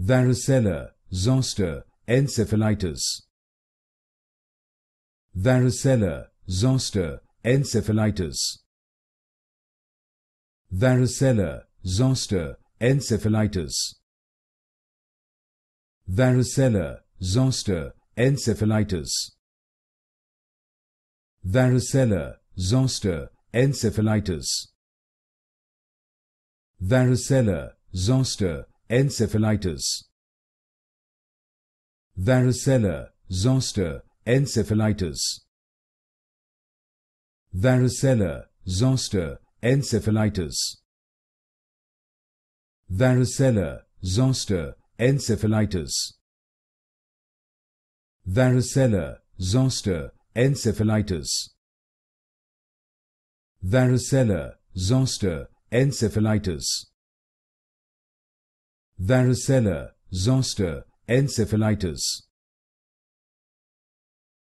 varicella, zoster, encephalitis. Varicella, zoster, encephalitis. Varicella, zoster, encephalitis. Varicella, zoster, encephalitis. Varicella, zoster, encephalitis. Varicella, zoster, encephalitis, varicella, zoster, encephalitis, varicella, zoster, encephalitis, varicella, zoster, encephalitis, varicella, zoster, encephalitis, varicella, zoster, encephalitis varicella, zoster, encephalitis.